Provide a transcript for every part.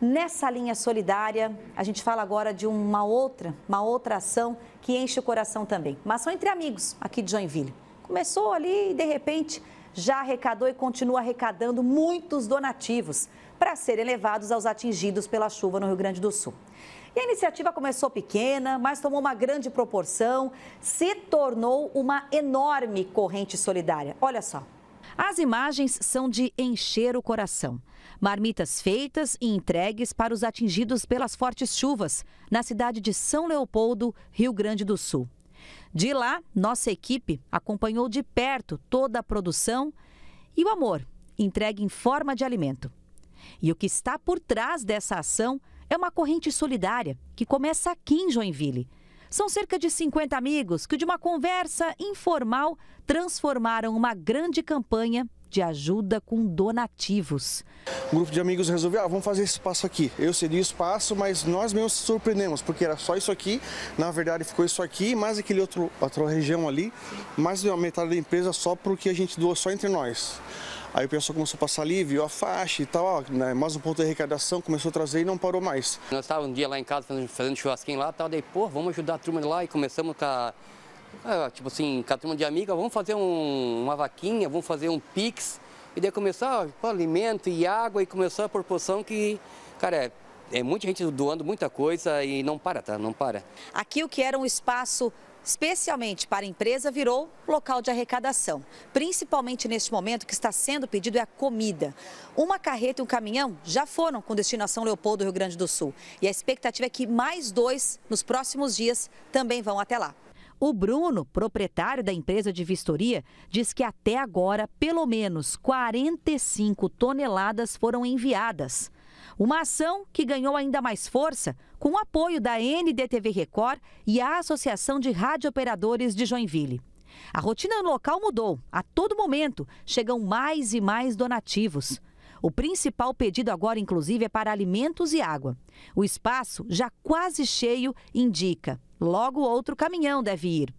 Nessa linha solidária, a gente fala agora de uma outra, uma outra ação que enche o coração também. Mas são entre amigos aqui de Joinville. Começou ali e de repente já arrecadou e continua arrecadando muitos donativos para serem levados aos atingidos pela chuva no Rio Grande do Sul. E a iniciativa começou pequena, mas tomou uma grande proporção, se tornou uma enorme corrente solidária. Olha só, as imagens são de encher o coração. Marmitas feitas e entregues para os atingidos pelas fortes chuvas na cidade de São Leopoldo, Rio Grande do Sul. De lá, nossa equipe acompanhou de perto toda a produção e o amor entregue em forma de alimento. E o que está por trás dessa ação é uma corrente solidária que começa aqui em Joinville são cerca de 50 amigos que, de uma conversa informal, transformaram uma grande campanha de ajuda com donativos. O grupo de amigos resolveu, ah, vamos fazer esse espaço aqui. Eu cedi o espaço, mas nós mesmos surpreendemos, porque era só isso aqui, na verdade ficou isso aqui, mais aquele outro, outra região ali, mais de uma metade da empresa só porque que a gente doou só entre nós. Aí o pessoal começou a passar ali, viu a faixa e tal, ó, né, mais um ponto de arrecadação, começou a trazer e não parou mais. Nós estávamos um dia lá em casa fazendo, fazendo churrasquinho lá e tal, daí, pô, vamos ajudar a turma de lá e começamos com a, tipo assim, com a turma de amiga, vamos fazer um, uma vaquinha, vamos fazer um pix. E daí começou ó, alimento e água e começou a proporção que, cara, é, é muita gente doando muita coisa e não para, tá? Não para. Aqui o que era um espaço especialmente para a empresa, virou local de arrecadação. Principalmente neste momento que está sendo pedido é a comida. Uma carreta e um caminhão já foram com destinação Leopoldo, Rio Grande do Sul. E a expectativa é que mais dois, nos próximos dias, também vão até lá. O Bruno, proprietário da empresa de vistoria, diz que até agora, pelo menos 45 toneladas foram enviadas. Uma ação que ganhou ainda mais força com o apoio da NDTV Record e a Associação de Operadores de Joinville. A rotina no local mudou. A todo momento chegam mais e mais donativos. O principal pedido agora, inclusive, é para alimentos e água. O espaço, já quase cheio, indica. Logo, outro caminhão deve ir.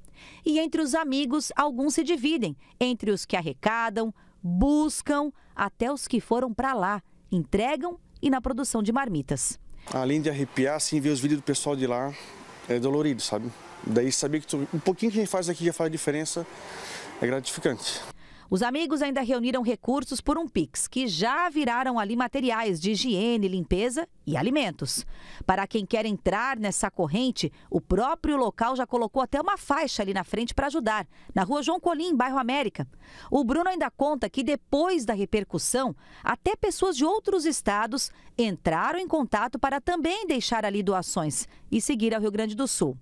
E entre os amigos, alguns se dividem entre os que arrecadam, buscam, até os que foram para lá, entregam e na produção de marmitas. Além de arrepiar, assim, ver os vídeos do pessoal de lá é dolorido, sabe? Daí saber que tu, um pouquinho que a gente faz aqui já faz diferença é gratificante. Os amigos ainda reuniram recursos por um Pix, que já viraram ali materiais de higiene, limpeza e alimentos. Para quem quer entrar nessa corrente, o próprio local já colocou até uma faixa ali na frente para ajudar, na rua João Colim, bairro América. O Bruno ainda conta que depois da repercussão, até pessoas de outros estados entraram em contato para também deixar ali doações e seguir ao Rio Grande do Sul.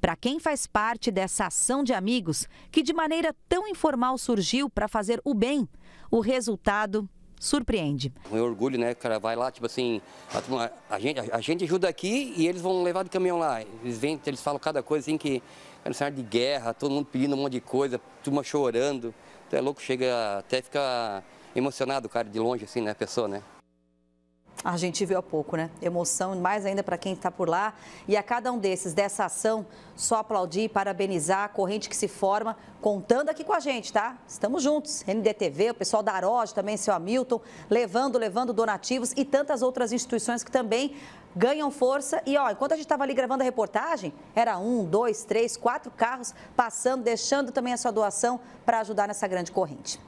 Para quem faz parte dessa ação de amigos, que de maneira tão informal surgiu para fazer o bem, o resultado surpreende. É orgulho, né, cara? Vai lá, tipo assim, a, gente, a, gente ajuda aqui e eles vão levar de caminhão lá. Eles vêm, eles falam cada coisa assim que é um cenário de guerra, todo mundo pedindo um monte de coisa, turma chorando. Então é louco, chega até fica emocionado, cara, de longe, assim, né, a pessoa, né? A gente viu há pouco, né? Emoção, mais ainda para quem está por lá. E a cada um desses, dessa ação, só aplaudir e parabenizar a corrente que se forma, contando aqui com a gente, tá? Estamos juntos. NDTV, o pessoal da Aroge também, seu Hamilton, levando, levando donativos e tantas outras instituições que também ganham força. E ó, enquanto a gente estava ali gravando a reportagem, era um, dois, três, quatro carros passando, deixando também a sua doação para ajudar nessa grande corrente.